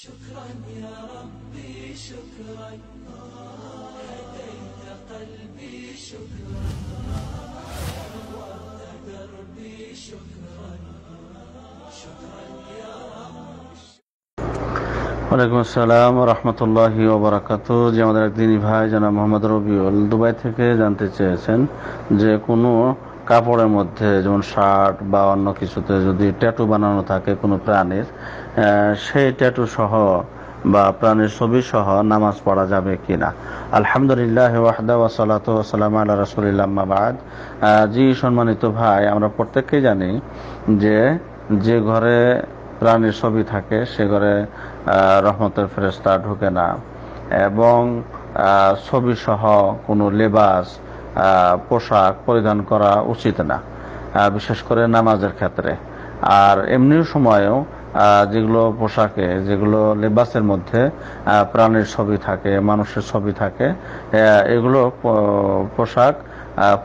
شكرا يا ربي شكرا هديت قلبي شكرا نورت دربي شكرا شكرا يا ওয়ালাইকুম আসসালাম রহমতুল্লাহ ওবরাকাত যে আমাদের একদিনই ভাই জানা মোহাম্মদ রবিউল দুবাই থেকে জানতে চেয়েছেন যে কোনো কাপড়ের মধ্যে যেমন শার্ট বা অন্য কিছুতে যদি ট্যাটু বানানো থাকে কোনো প্রাণীর সেই ট্যাটু সহ বা প্রাণীর ছবি সহ নামাজ পড়া যাবে কিনা আলহামদুলিল্লাহ ওয়াহদা ওয়াসালাত ওসালাম আল্লাহ জি সম্মানিত ভাই আমরা প্রত্যেকেই জানি যে যে ঘরে প্রাণীর ছবি থাকে সে ঘরে রহমতের ফেরস্তা ঢুকে না এবং ছবি সহ কোনো লেবাস পোশাক পরিধান করা উচিত না বিশেষ করে নামাজের ক্ষেত্রে আর এমনি সময়েও যেগুলো পোশাকে যেগুলো লেবাসের মধ্যে প্রাণের ছবি থাকে মানুষের ছবি থাকে এগুলো পোশাক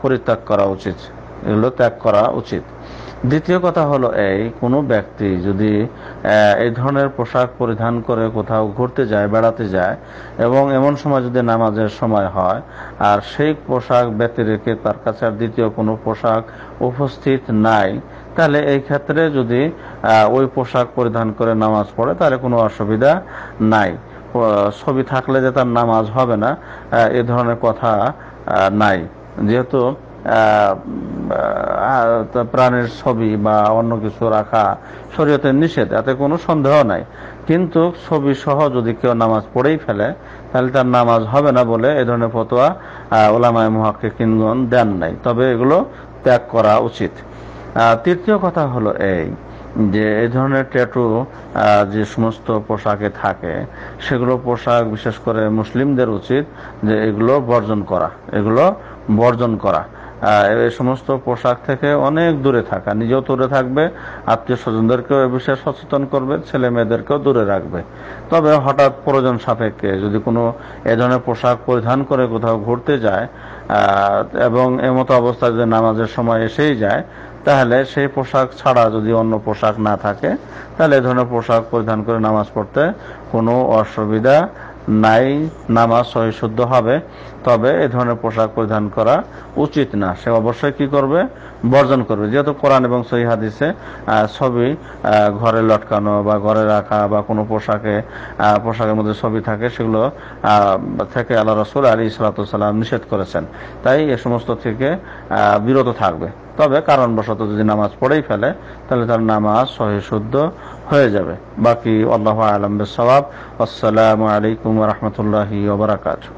পরিত্যাগ করা উচিত এগুলো ত্যাগ করা উচিত দ্বিতীয় কথা হলো এই কোনো ব্যক্তি যদি এই ধরনের পোশাক পরিধান করে কোথাও ঘুরতে যায় বেড়াতে যায় এবং এমন সময় যদি নামাজের সময় হয় আর সেই পোশাক ব্যক্তি রেখে তার কাছে আর দ্বিতীয় কোনো পোশাক উপস্থিত নাই তাহলে এই ক্ষেত্রে যদি ওই পোশাক পরিধান করে নামাজ পড়ে তাহলে কোনো অসুবিধা নাই ছবি থাকলে যে তার নামাজ হবে না এ ধরনের কথা নাই যেহেতু প্রাণের ছবি বা অন্য কিছু রাখা শরীয়তের নিষেধ এতে কোনো সন্দেহ নাই কিন্তু ছবি সহ যদি কেউ নামাজ পড়েই ফেলে তাহলে তার নামাজ হবে না বলে এ ধরনের ফতোয়া ওলামায় মহাকে কিনগণ দেন নাই তবে এগুলো ত্যাগ করা উচিত তৃতীয় কথা হলো এই যে এই ধরনের ট্যাটু যে সমস্ত পোশাকে থাকে সেগুলো পোশাক বিশেষ করে মুসলিমদের উচিত যে এগুলো বর্জন করা এগুলো বর্জন করা এই সমস্ত পোশাক থেকে অনেক দূরে থাকা নিজেও দূরে থাকবে আত্মীয় স্বজনদেরকেও এ বিষয়ে সচেতন করবে ছেলে মেয়েদেরকেও দূরে রাখবে তবে হঠাৎ প্রয়োজন সাপেক্ষে যদি কোনো এ ধরনের পোশাক পরিধান করে কোথাও ঘুরতে যায় এবং এমতো অবস্থায় যদি নামাজের সময় এসেই যায় তাহলে সেই পোশাক ছাড়া যদি অন্য পোশাক না থাকে তাহলে এ ধরনের পোশাক পরিধান করে নামাজ পড়তে কোনো অসুবিধা নাই নামাজ সহি শুদ্ধ হবে তবে এ ধরনের পোশাক পরিধান করা উচিত না সে অবশ্যই কি করবে বর্জন করবে যেহেতু কোরআন এবং সহি হাদিসে ছবি ঘরে লটকানো বা ঘরে রাখা বা কোনো পোশাকে পোশাকের মধ্যে ছবি থাকে সেগুলো থেকে আল্লাহ রসুল আলী সালাতাম নিষেধ করেছেন তাই এ সমস্ত থেকে বিরত থাকবে তবে কারণবশত যদি নামাজ পড়েই ফেলে তাহলে তার নামাজ সহি শুদ্ধ হয়ে যাবে বাকি আল্লাহ আলম সবাব আসসালামু আলাইকুম রহমতুল্লাহ ওবরাকাতু